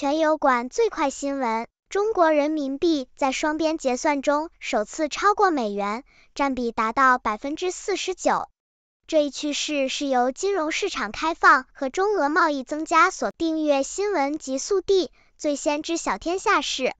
全油管最快新闻：中国人民币在双边结算中首次超过美元，占比达到百分之四十九。这一趋势是由金融市场开放和中俄贸易增加所。订阅新闻及速递，最先知晓天下事。